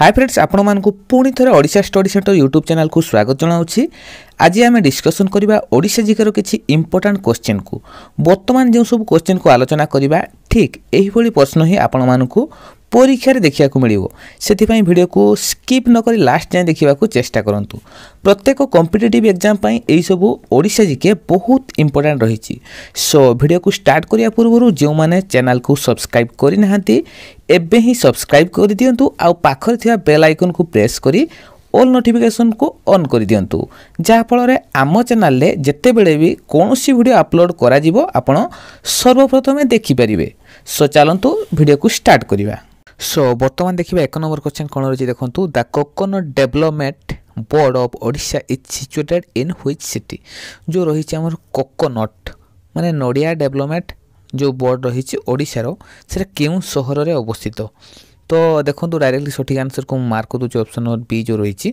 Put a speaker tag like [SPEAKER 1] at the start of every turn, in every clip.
[SPEAKER 1] High friends ଆପଣମାନଙ୍କୁ ପୁଣି ଥରେ ଓଡ଼ିଶା ଷ୍ଟଡ଼ି ସେଣ୍ଟର ୟୁଟ୍ୟୁବ୍ ଚ୍ୟାନେଲକୁ ସ୍ୱାଗତ ଜଣାଉଛି ଆଜି ଆମେ ଡିସ୍କସନ୍ କରିବା ଓଡ଼ିଶା ଜିକାର କିଛି ଇମ୍ପୋର୍ଟାଣ୍ଟ କୋଶ୍ଚିନ୍କୁ ବର୍ତ୍ତମାନ ଯେଉଁ ସବୁ କୋଶ୍ଚିନ୍କୁ ଆଲୋଚନା କରିବା ଠିକ୍ ଏହିଭଳି ପ୍ରଶ୍ନ ହିଁ ଆପଣମାନଙ୍କୁ ପରୀକ୍ଷାରେ ଦେଖିବାକୁ ମିଳିବ ସେଥିପାଇଁ ଭିଡ଼ିଓକୁ ସ୍କିପ୍ ନକରି ଲାଷ୍ଟ ଯାଏଁ ଦେଖିବାକୁ ଚେଷ୍ଟା କରନ୍ତୁ ପ୍ରତ୍ୟେକ କମ୍ପିଟେଟିଭ୍ ଏକ୍ଜାମ୍ ପାଇଁ ଏହିସବୁ ଓଡ଼ିଶା ଜିକେ ବହୁତ ଇମ୍ପୋର୍ଟାଣ୍ଟ ରହିଛି ସୋ ଭିଡ଼ିଓକୁ ଷ୍ଟାର୍ଟ କରିବା ପୂର୍ବରୁ ଯେଉଁମାନେ ଚ୍ୟାନେଲକୁ ସବସ୍କ୍ରାଇବ୍ କରିନାହାନ୍ତି ଏବେ ହିଁ ସବସ୍କ୍ରାଇବ୍ କରିଦିଅନ୍ତୁ ଆଉ ପାଖରେ ଥିବା ବେଲ୍ ଆଇକନ୍କୁ ପ୍ରେସ୍ କରି ଅଲ୍ ନୋଟିଫିକେସନ୍କୁ ଅନ୍ କରିଦିଅନ୍ତୁ ଯାହାଫଳରେ ଆମ ଚ୍ୟାନେଲରେ ଯେତେବେଳେ ବି କୌଣସି ଭିଡ଼ିଓ ଅପଲୋଡ଼ କରାଯିବ ଆପଣ ସର୍ବପ୍ରଥମେ ଦେଖିପାରିବେ ସୋ ଚାଲନ୍ତୁ ଭିଡ଼ିଓକୁ ଷ୍ଟାର୍ଟ କରିବା সো বর্তমান দেখিবা এক নম্বর কোশ্চেন কোণ রয়েছে দেখুন the coconut development board of Odisha is situated in which city যে রয়েছে আমার কোকোনট মানে নড়িয়া ডেভেলপমেন্ট যে বোর্ড রয়েছে ওড়িশার সেটা কেউ সহরের অবস্থিত তো দেখুন ডাইরেক্টলি সঠিক আনসর কু মার্ক দেছি অপশন নম্বর বি যে রয়েছে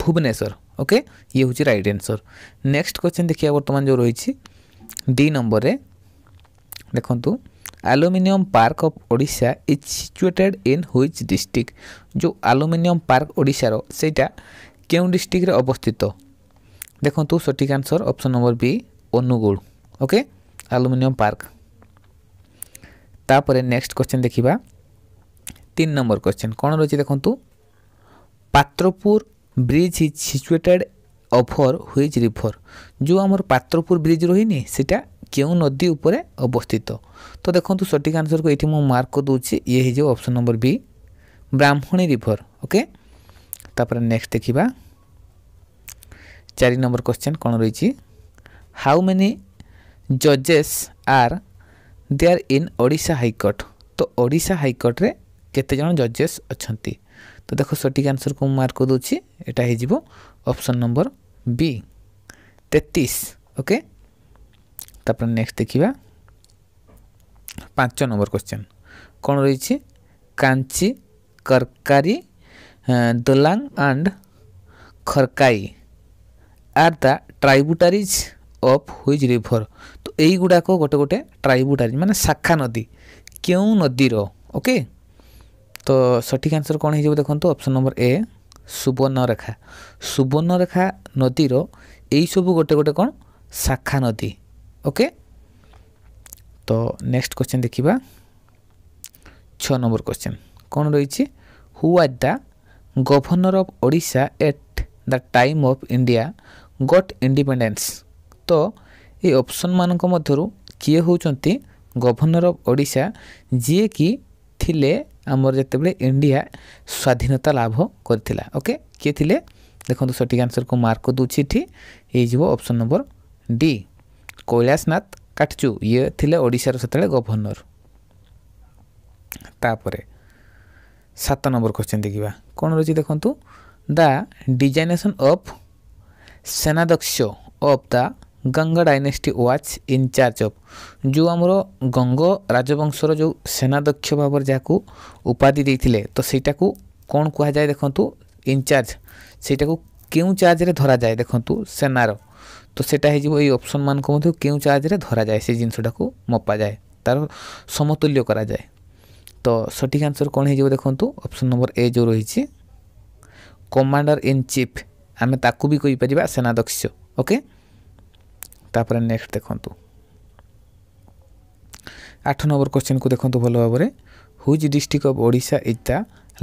[SPEAKER 1] ভুবনেশ্বর ওকে ইয়ে হচ্ছে রাইট আনসর নেক্সট কোশ্চেন দেখা বর্তমান যে রয়েছে ডি নম্বরের দেখুন Aluminium Park of Odisha is situated in which district? जो Aluminium Park Odisha रो सेटा क्यों district रे अवस्थित देखो तो सटीक answer option number B Angul okay Aluminium Park तापर नेक्स्ट क्वेश्चन देखा तीन नंबर क्वेश्चन कौन रही देखु Patrapur bridge is situated over which river যে আমার পাত্রপুর ব্রিজ রহিনি সেটা কেউ নদী উপরে অবস্থিত তো দেখুন সঠিক আনসরকে এটি মু মার্ক করদেছি ইয়ে হয়ে যাব option number B Brahmani river okay তাপরে নেক্সট দেখিবা চারি নম্বর কোশ্চেন কোণ রয়েছে হাউ মেনি জজেস are there in Odisha high court তো ওড়িশা হাইকোর্টরে কেতেজন জজেস অনেক তো দেখো সঠিক আনসরকে মু মার্ক করদেছি এটা হয়ে যাব অপশন নম্বর বি তেত্রিশ ওকে তারপরে নেক্সট ଦେଖିବା ପାଞ୍ଚ ନମ୍ବର କ୍ୱେଶ୍ଚନ୍ କ'ଣ ରହିଛି Kanchi Karkari Dolang and Kharkai are the tributaries of which river ତ ଏଇଗୁଡ଼ାକ ଗୋଟେ ଗୋଟେ ଟ୍ରାଇବୁଟାରିଜ୍ ମାନେ ଶାଖା ନଦୀ କେଉଁ ନଦୀର ଓକେ ତ ସଠିକ୍ ଆନ୍ସର୍ କ'ଣ ହେଇଯିବ ଦେଖନ୍ତୁ option number A Subarnarekha Subarnarekha ନଦୀର ଏଇସବୁ ଗୋଟେ ଗୋଟେ କ'ଣ ଶାଖା ନଦୀ ओके तो नेक्स्ट क्वेश्चन देखा ছ নম্বর কোশ্চেন কোণ রয়েছে who are the governor of Odisha at the time of India got independence তো এই অপসন মানক মধ্যে কিয়ে হচ্ছেন গভর্নর অফ ওড়িশা যিকি থিলে আমার যেতবে ইন্ডিয়া স্বাধীনতা লাভ করেছিল ওকে কিয়ে থিলে দেখুন সঠিক আনসর কু মার্ক দেছি এটি হয়ে যাব অপসন নম্বর ডি কৈলাସନାଥ କାଟଚୁ ଇଏ ଥିଲେ ଓଡ଼ିଶାର ସେତେବେଳେ ଗଭର୍ଣ୍ଣର ତାପରେ ସାତ ନମ୍ବର କ୍ୱେଶ୍ଚିନ୍ ଦେଖିବା କ'ଣ ରହିଛି ଦେଖନ୍ତୁ ଦ ଡିଜାଇନେସନ୍ ଅଫ୍ ସେନାଦକ୍ଷ of the Ganga dynasty was in charge of ଯେଉଁ ଆମର ଗଙ୍ଗ ରାଜବଂଶର ଯେଉଁ ସେନାଦକ୍ଷ ଭାବରେ ଯାହାକୁ ଉପାଧି ଦେଇଥିଲେ ତ ସେଇଟାକୁ କ'ଣ କୁହାଯାଏ ଦେଖନ୍ତୁ ଇନଚାର୍ଜ ସେଇଟାକୁ କେଉଁ ଚାର୍ଜରେ ଧରାଯାଏ ଦେଖନ୍ତୁ ସେନାର তো সেটা ହେଇଯିବ ଏଇ ଅପସନ୍ମାନଙ୍କୁ ମଧ୍ୟ କେଉଁ ଚାର୍ଜରେ ଧରାଯାଏ ସେ ଜିନିଷଟାକୁ ମପାଯାଏ ତା'ର ସମତୁଲ୍ୟ କରାଯାଏ ତ ସଠିକ୍ ଆନ୍ସର୍ କ'ଣ ହେଇଯିବ ଦେଖନ୍ତୁ ଅପସନ୍ ନମ୍ବର ଏ ଯେଉଁ ରହିଛି କମାଣ୍ଡର ଇନ୍ ଚିଫ୍ ଆମେ ତାକୁ ବି କହିପାରିବା ସେନାଧ୍ୟକ୍ଷ ଓକେ ତାପରେ ନେକ୍ସଟ ଦେଖନ୍ତୁ ଆଠ ନମ୍ବର କ୍ୱେଶ୍ଚିନ୍କୁ ଦେଖନ୍ତୁ ଭଲ ଭାବରେ which district of Odisha is the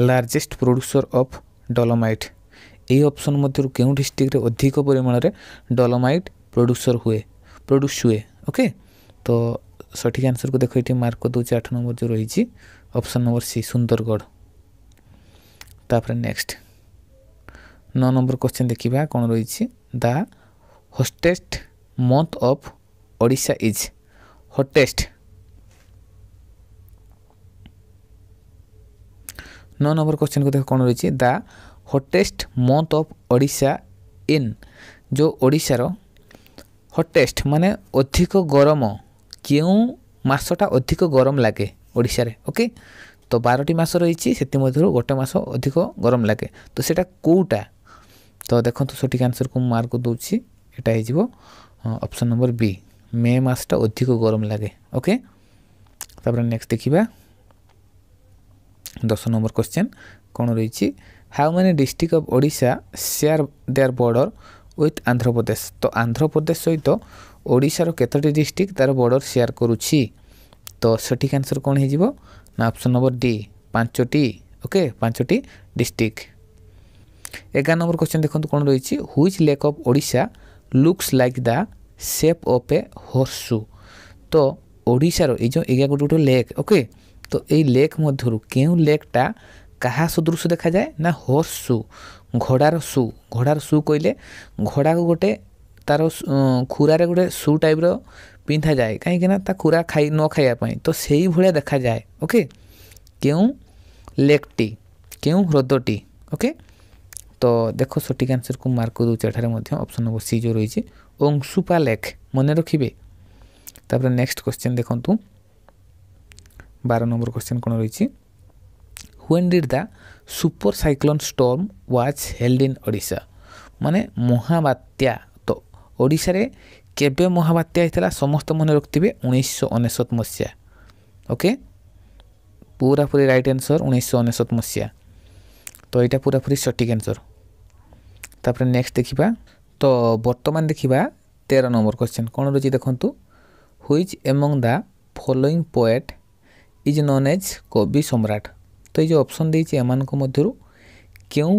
[SPEAKER 1] largest producer of dolomite ଏହି ଅପସନ୍ ମଧ୍ୟରୁ କେଉଁ ଡିଷ୍ଟ୍ରିକ୍ଟରେ ଅଧିକ ପରିମାଣରେ ଡଲୋମାଇଟ୍ ପ୍ରଡ୍ୟୁସର ହୁଏ ପ୍ରଡ୍ୟୁସ୍ ହୁଏ ଓକେ ତ ସଠିକ୍ ଆନ୍ସର୍କୁ ଦେଖ ଏଠି ମାର୍କ କରିଦେଉଛି ଆଠ ନମ୍ବର ଯେଉଁ ରହିଛି ଅପସନ୍ ନମ୍ବର ସି ସୁନ୍ଦରଗଡ଼ ତାପରେ ନେକ୍ସଟ ନଅ ନମ୍ବର କ୍ୱେଶ୍ଚିନ୍ ଦେଖିବା କ'ଣ ରହିଛି the hottest month of Odisha is hottest ନଅ ନମ୍ବର କ୍ୱେଶ୍ଚିନ୍କୁ ଦେଖ କ'ଣ ରହିଛି the hottest month of Odisha in ଯେଉଁ ଓଡ଼ିଶାର ହଟେଷ୍ଟ ମାନେ ଅଧିକ ଗରମ କେଉଁ ମାସଟା ଅଧିକ ଗରମ ଲାଗେ ଓଡ଼ିଶାରେ ଓକେ ତ ବାରଟି ମାସ ରହିଛି ସେଥିମଧ୍ୟରୁ ଗୋଟେ ମାସ ଅଧିକ ଗରମ ଲାଗେ ତ ସେଇଟା କେଉଁଟା ତ ଦେଖନ୍ତୁ ସଠିକ୍ ଆନ୍ସର୍କୁ ମୁଁ ମାର୍କ ଦେଉଛି এটা হয়ে অপশন ନମ୍ବର ବି ମେ ମାସଟା ଅଧିକ ଗରମ ଲାଗେ ଓକେ ତାପରେ নেক্সট ଦେଖିବା ଦଶ ନମ୍ବର কোশ্চেন କଣ ରହିଛି how many district of Odisha share their border with Andhra Pradesh ତ ଆନ୍ଧ୍ରପ୍ରଦେଶ ସହିତ ଓଡ଼ିଶାର କେତୋଟି ଡିଷ୍ଟ୍ରିକ୍ଟ ତା'ର ବର୍ଡ଼ର ସେୟାର କରୁଛି ତ ସଠିକ ଆନ୍ସର କ'ଣ ହେଇଯିବ ନା ଅପସନ୍ ନମ୍ବର ଡି ପାଞ୍ଚଟି ଓକେ ପାଞ୍ଚଟି ଡିଷ୍ଟ୍ରିକ୍ଟ ଏଗାର ନମ୍ବର କ୍ୱେଶ୍ଚନ୍ ଦେଖନ୍ତୁ କ'ଣ ରହିଛି which lake of Odisha looks like the shape of a horse ସୁ ତ ଓଡ଼ିଶାର ଏଇ ଯେଉଁ ଏଇଆ ଗୋଟେ ଗୋଟେ ଲେକ୍ ଓକେ ତ ଏଇ ଲେକ୍ ମଧ୍ୟରୁ କେଉଁ ଲେକ୍ଟା କାହା ସଦୃଶ ଦେଖାଯାଏ ନା ହର୍ସ ସୁ ଘୋଡ଼ାର ସୁ ଘୋଡ଼ାର ସୁ କହିଲେ ଘୋଡ଼ାକୁ ଗୋଟେ ତା'ର ଖୁରାରେ ଗୋଟେ ସୁ ଟାଇପ୍ର ପିନ୍ଧାଯାଏ କାହିଁକିନା ତା ଖୁରା ଖାଇ ନ ଖାଇବା ପାଇଁ ତ ସେଇଭଳିଆ ଦେଖାଯାଏ ଓକେ କେଉଁ ଲେକ୍ଟି କେଉଁ ହ୍ରଦଟି ଓକେ ତ ଦେଖ ସଠିକ୍ ଆନ୍ସର୍କୁ ମାର୍କ ଦେଉଛି ଏଠାରେ ମଧ୍ୟ ଅପସନ୍ ନମ୍ବର ସି ଯେଉଁ ରହିଛି ଅଂଶୁପା ଲେଖ ମନେ ରଖିବେ ତାପରେ ନେକ୍ସଟ କ୍ୱେଶ୍ଚନ୍ ଦେଖନ୍ତୁ ବାର ନମ୍ବର କ୍ୱେଶ୍ଚନ୍ କ'ଣ ରହିଛି when did the super cyclone storm was held in Odisha মানে মহাবাত্যা তো ওড়িশারে কেবে মহাবাত্যা হয়েছিল সমস্ত মনে রাখবে উনিশশো অনেশত মশিয়া ওকে পুরাপুরি রাইট আনসর উনিশশো অনেশত মশিয়া তো এটা পুরাপুরি সঠিক আনসর তাপরে নেক্সট দেখিবা তো বর্তমান দেখিবা তের নম্বর কোশ্চেন কোণ রয়েছে দেখন্তু which among the following poet is known as কবি সম্রাট তো এই যে ଅପସନ୍ ଦେଇଛି ଏମାନଙ୍କ ମଧ୍ୟରୁ କେଉଁ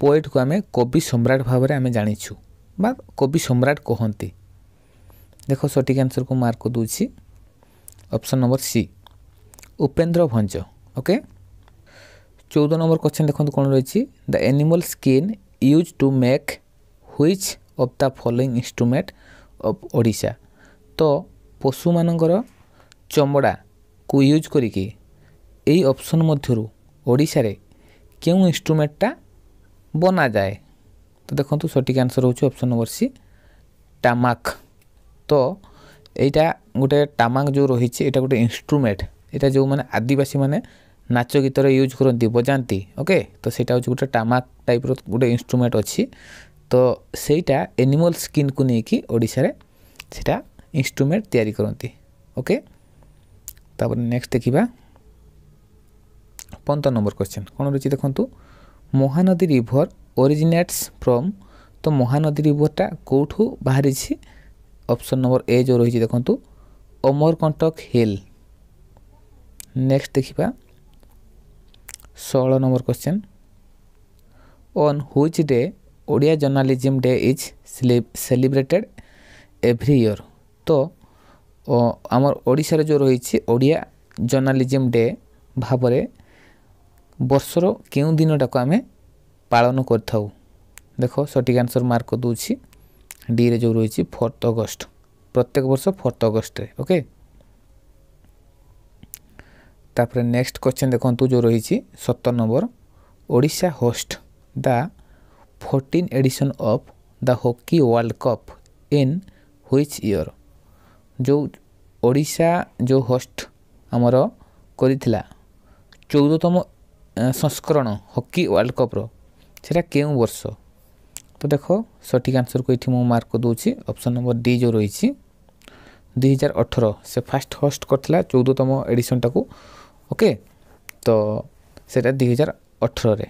[SPEAKER 1] ପୋଏଟ୍କୁ ଆମେ କବି ସମ୍ରାଟ ଭାବରେ ଆମେ ଜାଣିଛୁ ବା କବି ସମ୍ରାଟ କହନ୍ତି ଦେଖ ସଠିକ୍ ଆନ୍ସର୍କୁ ମାର୍କ ଦେଉଛି option number C Upendra Bhanja okay ଚଉଦ ନମ୍ବର କ୍ୱେଶ୍ଚନ୍ ଦେଖନ୍ତୁ କ'ଣ ରହିଛି the animal skin use to make which of the following instrument of Odisha ତ ପଶୁମାନଙ୍କର ଚମଡ଼ାକୁ ୟୁଜ୍ କରିକି ଏହି ଅପସନ୍ ମଧ୍ୟରୁ ଓଡ଼ିଶାରେ କେଉଁ ଇନ୍ଷ୍ଟ୍ରୁମେଣ୍ଟଟା ବନାଯାଏ ତ ଦେଖନ୍ତୁ ସଠିକ୍ ଆନ୍ସର୍ ହେଉଛି ଅପସନ୍ ନମ୍ବର ସି ଟାମାକ୍ ତ ଏଇଟା ଗୋଟେ ଟାମାକ୍ ଯେଉଁ ରହିଛି ଏଇଟା ଗୋଟେ ଇନ୍ଷ୍ଟ୍ରୁମେଣ୍ଟ ଏଇଟା ଯେଉଁମାନେ ଆଦିବାସୀମାନେ ନାଚ ଗୀତରେ ୟୁଜ୍ କରନ୍ତି ବଜାନ୍ତି ଓକେ ତ ସେଇଟା ହେଉଛି ଗୋଟେ ଟାମାକ୍ ଟାଇପ୍ର ଗୋଟେ ଇନ୍ଷ୍ଟ୍ରୁମେଣ୍ଟ ଅଛି ତ ସେଇଟା ଏନିମଲ୍ ସ୍କିନ୍କୁ ନେଇକି ଓଡ଼ିଶାରେ ସେଇଟା ଇନ୍ଷ୍ଟ୍ରୁମେଣ୍ଟ ତିଆରି କରନ୍ତି ଓକେ ତାପରେ ନେକ୍ସଟ ଦେଖିବା ପନ୍ଦର ନମ୍ବର କ୍ୱେଶ୍ଚିନ୍ କ'ଣ ରହିଛି ଦେଖନ୍ତୁ ମହାନଦୀ ରିଭର୍ ଓରିଜିନେଟ୍ସ ଫ୍ରମ୍ ତ ମହାନଦୀ ରିଭର୍ଟା କେଉଁଠୁ ବାହାରିଛି ଅପସନ୍ ନମ୍ବର ଏ ଯେଉଁ ରହିଛି ଦେଖନ୍ତୁ ଅମରକଣ୍ଟକ ହିଲ୍ ନେକ୍ସଟ ଦେଖିବା ଷୋହଳ number question on which day Odia journalism day is celebrated every year ତ আমার ওড়িশার যে রয়েছে ওড়িয়া জর্নালিজম ডে ভাবরে ବର୍ଷର କେଉଁ ଦିନଟାକୁ ଆମେ ପାଳନ କରିଥାଉ ଦେଖ ସଠିକ୍ ଆନ୍ସର୍ ମାର୍କ କରିଦେଉଛି ଡିରେ ଯେଉଁ ରହିଛି ଫୋର୍ଥ ଅଗଷ୍ଟ ପ୍ରତ୍ୟେକ ବର୍ଷ ଫୋର୍ଥ ଅଗଷ୍ଟରେ ଓକେ ତାପରେ ନେକ୍ସଟ କ୍ୱେଶ୍ଚନ୍ ଦେଖନ୍ତୁ ଯେଉଁ ରହିଛି ସତର number Odisha host the fourteen edition of the hockey world cup in which year ଯେଉଁ ଓଡ଼ିଶା ଯେଉଁ ହୋଷ୍ଟ ଆମର କରିଥିଲା ଚଉଦତମ ସଂସ୍କରଣ ହକି ୱାର୍ଲଡ କପ୍ର ସେଇଟା କେଉଁ ବର୍ଷ ତ ଦେଖ ସଠିକ୍ ଆନ୍ସର୍କୁ ଏଠି ମୁଁ ମାର୍କ ଦେଉଛି ଅପସନ୍ ନମ୍ବର ଡି ଯେଉଁ ରହିଛି ଦୁଇହଜାର ଅଠର ସେ ଫାଷ୍ଟ ହୋଷ୍ଟ କରିଥିଲା ଚଉଦତମ ଏଡ଼ିସନ୍ଟାକୁ ଓକେ ତ ସେଇଟା ଦୁଇହଜାର ଅଠରରେ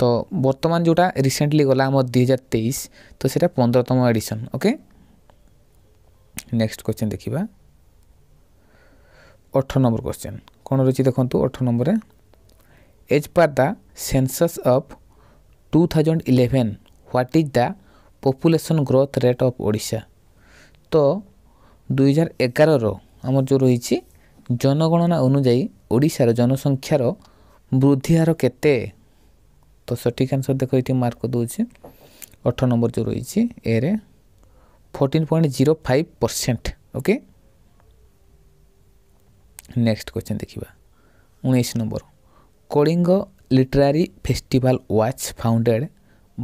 [SPEAKER 1] ତ ବର୍ତ୍ତମାନ ଯେଉଁଟା ରିସେଣ୍ଟଲି ଗଲା ଆମର ଦୁଇହଜାର ତେଇଶ ତ ସେଇଟା ପନ୍ଦରତମ ଏଡ଼ିସନ୍ ଓକେ ନେକ୍ସଟ କ୍ୱେଶ୍ଚିନ୍ ଦେଖିବା ଅଠର ନମ୍ବର କ୍ୱେଶ୍ଚିନ୍ କ'ଣ ରହିଛି ଦେଖନ୍ତୁ ଅଠର ନମ୍ବରରେ As per the census of 2011, what is the population growth rate of Odisha? তো দুই হাজার এগারর আমার যে রয়েছে জনগণনা অনুযায়ী ওড়িশার জনসংখ্যার বৃদ্ধি হার কেতে তো সঠিক আনসর দেখ এটি মার্ক দেছি অঠর নম্বর যে রয়েছে এরে fourteen point zero five percent okay next question দেখিবা উনিশ number Kalinga literary festival was founded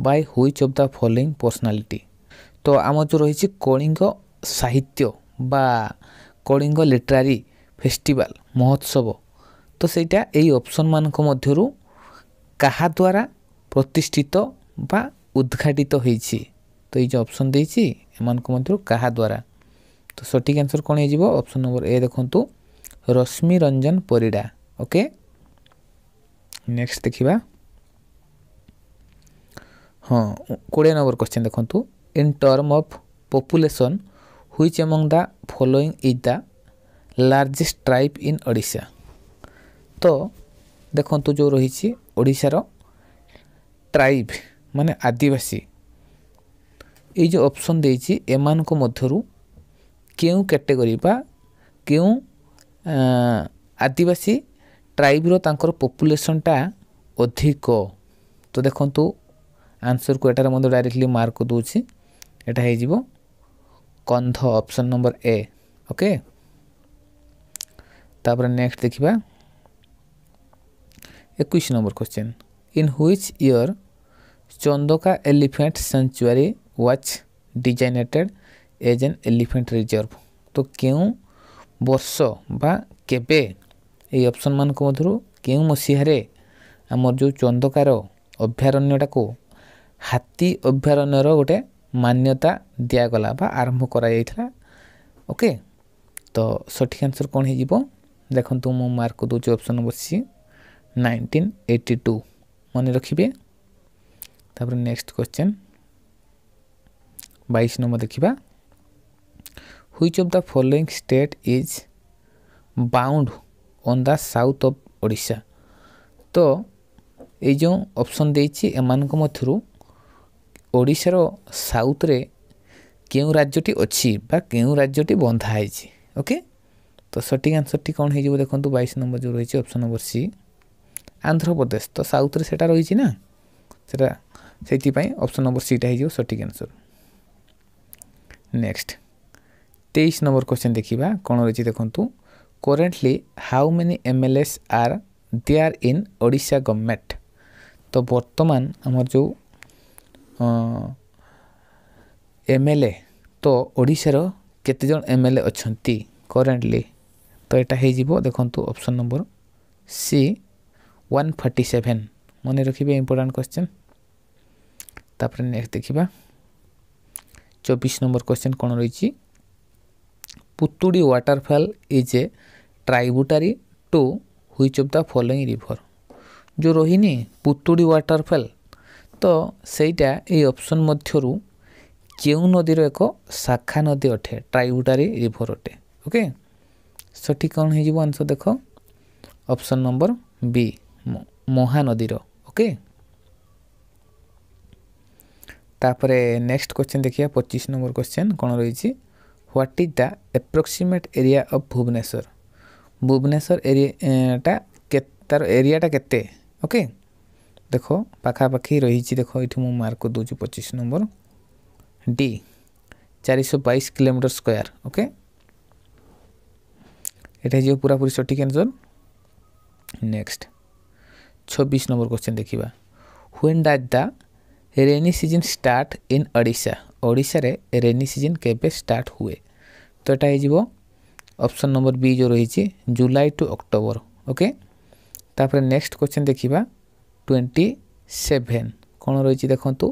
[SPEAKER 1] by which of the following personality? তো আমার যে রয়েছে কলিঙ্গ সাহিত্য বা কলিঙ্গ লিটারি ফেস্টিভাল মহোৎসব তো সেইটা এই অপশন মানক মধ্যরু কাহা দ্বারা প্রতিষ্ঠিত বা উদ্ঘাটিত হয়েছি তো এই যে অপশন দিয়েছি এমানক মধ্যরু কাহা দ্বারা তো সঠিক আনসর কোণ হয়ে যাব অপশন নম্বর এ দেখুন রশ্মিরঞ্জন পরিডা ওকে ନେକ୍ସଟ ଦେଖିବା ହଁ କୋଡ଼ିଏ ନମ୍ବର କ୍ୱେଶ୍ଚିନ୍ ଦେଖନ୍ତୁ in term of population which among the following is the largest tribe in Odisha ତ ଦେଖନ୍ତୁ ଯେଉଁ ରହିଛି ଓଡ଼ିଶାର ଟ୍ରାଇବ୍ ମାନେ ଆଦିବାସୀ ଏଇ ଯେଉଁ ଅପସନ୍ ଦେଇଛି ଏମାନଙ୍କ ମଧ୍ୟରୁ କେଉଁ କ୍ୟାଟେଗୋରୀ ବା କେଉଁ ଆଦିବାସୀ ট্রাইব্র তাঁর পপুলেসনটা অধিক তো দেখুন আনসরকু এটার মধ্যে ডাইরেক্টলি মার্ক দেছি এটা হয়ে যাব কন্ধ অপশন নম্বর এ ওকে তাপরে নেক্সট দেখিবা একুশ number question in which year Chandaka elephant sanctuary was designated as an elephant reserve তো কেউ বর্ষ বা কেবে ଏହି ଅପସନ୍ମାନଙ୍କ ମଧ୍ୟରୁ କେଉଁ ମସିହାରେ ଆମର ଯେଉଁ ଚନ୍ଦକାର ଅଭୟାରଣ୍ୟଟାକୁ ହାତୀ ଅଭୟାରଣ୍ୟର ଗୋଟେ ମାନ୍ୟତା ଦିଆଗଲା ବା ଆରମ୍ଭ କରାଯାଇଥିଲା ଓକେ ତ ସଠିକ୍ ଆନ୍ସର୍ କ'ଣ ହେଇଯିବ ଦେଖନ୍ତୁ ମୁଁ ମାର୍କ ଦେଉଛି option number C nineteen eighty two ମନେ ରଖିବେ ତାପରେ ନେକ୍ସଟ କ୍ୱେଶ୍ଚନ୍ ବାଇଶ ନମ୍ବର ଦେଖିବା which of the following state is bound on the south of Odisha ତ ଏଇ ଯେଉଁ ଅପସନ୍ ଦେଇଛି ଏମାନଙ୍କ ମଧ୍ୟରୁ ଓଡ଼ିଶାର ସାଉଥ୍ରେ କେଉଁ ରାଜ୍ୟଟି ଅଛି ବା କେଉଁ ରାଜ୍ୟଟି ବନ୍ଧା ହେଇଛି ଓକେ ତ ସଠିକ୍ ଆନ୍ସର୍ଟି କ'ଣ ହେଇଯିବ ଦେଖନ୍ତୁ ବାଇଶ ନମ୍ବର ଯେଉଁ ରହିଛି ଅପସନ୍ ନମ୍ବର ସି ଆନ୍ଧ୍ରପ୍ରଦେଶ ତ ସାଉଥ୍ରେ ସେଇଟା ରହିଛି ନା ସେଇଟା ସେଇଥିପାଇଁ ଅପସନ୍ ନମ୍ବର ସିଟା ହେଇଯିବ ସଠିକ୍ ଆନ୍ସର୍ ନେକ୍ସଟ ତେଇଶ ନମ୍ବର କ୍ୱେଶ୍ଚନ୍ ଦେଖିବା କ'ଣ ରହିଛି ଦେଖନ୍ତୁ currently how many MLS are there in Odisha government? তো বর্তমান আমার যে এমএলএ তো ওড়িশার কেতজন এমএলএ অনেক করেন্টলি তো এটা হয়ে যাব দেখুন option number C one forty seven মনে রাখবে ইম্পর্টাট কোশ্চেন তাপরে নেক্সট দেখা চব্বিশ নম্বর কোশ্চেন কোণ রয়েছে Putudi waterfall is a tributary to which of the following river যে রোহিণী পুতুড়ি ওয়াটারফল তো সেইটা এই অপশন মধ্যরু কেউ নদীর এক শাখা নদী অটে ট্রাইবুটারি রিভর অটে ওকে সঠিক কম হয়ে যাব আনসর দেখ অপশন নম্বর বি মহানদীর ওকে তাপরে নেক্সট কোশ্চেন দেখিয়া পঁচিশ নম্বর কোশ্চেন কোণ রয়েছে what is the approximate area of Bhubaneswar Bhubaneswar ଏରିଆଟା ତା'ର ଏରିଆଟା କେତେ ଓକେ ଦେଖ ପାଖାପାଖି ରହିଛି ଦେଖ ଏଇଠି ମୁଁ ମାର୍କ କରିଦେଉଛି ପଚିଶ ନମ୍ବର ଡି ଚାରିଶହ ବାଇଶ କିଲୋମିଟର ସ୍କୋୟାର ଓକେ ଏଇଟା ହେଇଯିବ ପୁରାପୁରି ସଠିକ୍ ଆନ୍ସର୍ ନେକ୍ସଟ ଛବିଶ ନମ୍ବର କ୍ୱେଶ୍ଚନ୍ ଦେଖିବା when does the rainy season start in Odisha ଓଡ଼ିଶାରେ ରେନି ସିଜନ୍ କେବେ ଷ୍ଟାର୍ଟ ହୁଏ ତ ଏଇଟା ହେଇଯିବ অপশন নম্বর বি যে রয়েছে জুলাই টু অক্টোবর ওকে তাপরে নেক্সট কোশ্চেন দেখিবা টোয়েন্টি সেভেন কোণ রয়েছে দেখন্তু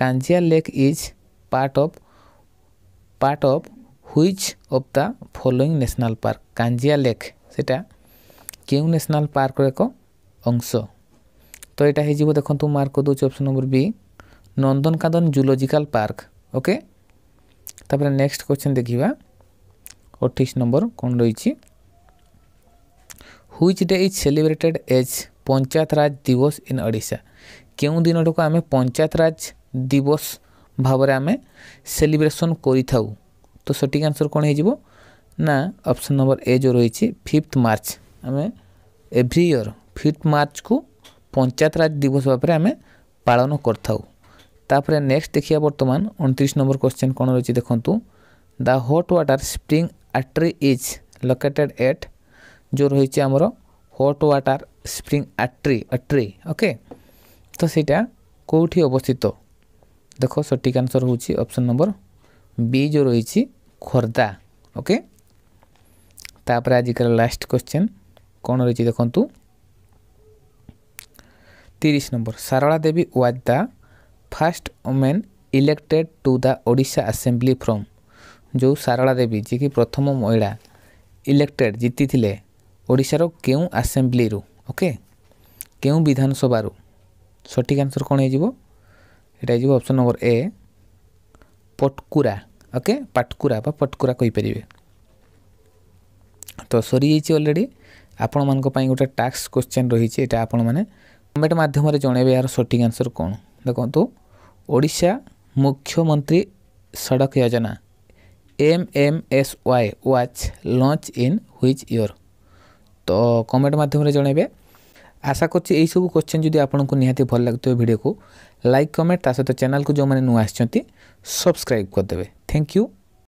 [SPEAKER 1] Kanjia lake is part of part of which of the following national park Kanjia lake সেটা কেউ ন্যাশনাল পার্কর এক অংশ তো এটা হয়ে যাব দেখন্তু মার্ক দেଉଛି option number B Nandankanan zoological park okay তাপরে নেক্সট কোশ্চেন দেখিবা অঠেইশ নম্বর কোণ রয়েছে which day is celebrated as panchayat Raj Divas in Odisha কেউ দিনটাকে আমি পঞ্চায়েত রাজ দিবস ভাবে আমি সেলিব্রেসন করে থাকু তো সঠিক আনসর কোণ হয়ে যাব না অপশন নম্বর এ যে রয়েছে ফিফ্থ মার্চ আমি এভ্রি ইয়র ফিফ্থ মার্চকু পঞ্চায়েত রাজ দিবস ভাবে আমি পালন করে থাকু তাপরে নেক্সট দেখিয়া বর্তমান অণতিরিশ নম্বর কোশ্চেন কোণ রয়েছে দেখুন the hot water spring Atri is located at যে রয়েছে আমার hot water spring Atri Atri okay তো সেটা কোটি অবস্থিত দেখো সঠিক আনসর হচ্ছে অপশন নম্বর বি যে রয়েছে খোর্ধা ওকে তাপরে আজকাল লাস্ট কোশ্চেন কোণ রয়েছে দেখন্তু তিরিশ নম্বর Sarala Devi was the first women elected to the Odisha assembly from ଯେଉଁ ସାରଳା ଦେବୀ ଯିଏକି ପ୍ରଥମ ମହିଳା ଇଲେକ୍ଟେଡ଼୍ ଜିତିଥିଲେ ଓଡ଼ିଶାର କେଉଁ ଆସେମ୍ବ୍ଲିରୁ ଓକେ କେଉଁ ବିଧାନସଭାରୁ ସଠିକ୍ ଆନ୍ସର୍ କ'ଣ ହେଇଯିବ ଏଇଟା ହେଇଯିବ option number A Patkura okay Patkura ବା ପଟକୁରା କହିପାରିବେ ତ ସରିଯାଇଛି ଅଲରେଡ଼ି ଆପଣମାନଙ୍କ ପାଇଁ ଗୋଟେ ଟାକ୍ସ କ୍ୱେଶ୍ଚିନ୍ ରହିଛି ଏଇଟା ଆପଣମାନେ କମେଣ୍ଟ ମାଧ୍ୟମରେ ଜଣେଇବେ ଏହାର ସଠିକ୍ ଆନ୍ସର୍ କ'ଣ ଦେଖନ୍ତୁ ଓଡ଼ିଶା ମୁଖ୍ୟମନ୍ତ୍ରୀ ସଡ଼କ ଯୋଜନା M M S Y was launch in which year ତ କମେଣ୍ଟ ମାଧ୍ୟମରେ ଜଣାଇବେ ଆଶା କରୁଛି ଏହିସବୁ କୋଶ୍ଚିନ୍ ଯଦି ଆପଣଙ୍କୁ ନିହାତି ଭଲ ଲାଗୁଥିବ ଭିଡ଼ିଓକୁ ଲାଇକ୍ କମେଣ୍ଟ ତା ସହିତ ଚ୍ୟାନେଲକୁ ଯେଉଁମାନେ ନୂଆ ଆସିଛନ୍ତି ସବସ୍କ୍ରାଇବ୍ କରିଦେବେ ଥ୍ୟାଙ୍କ ୟୁ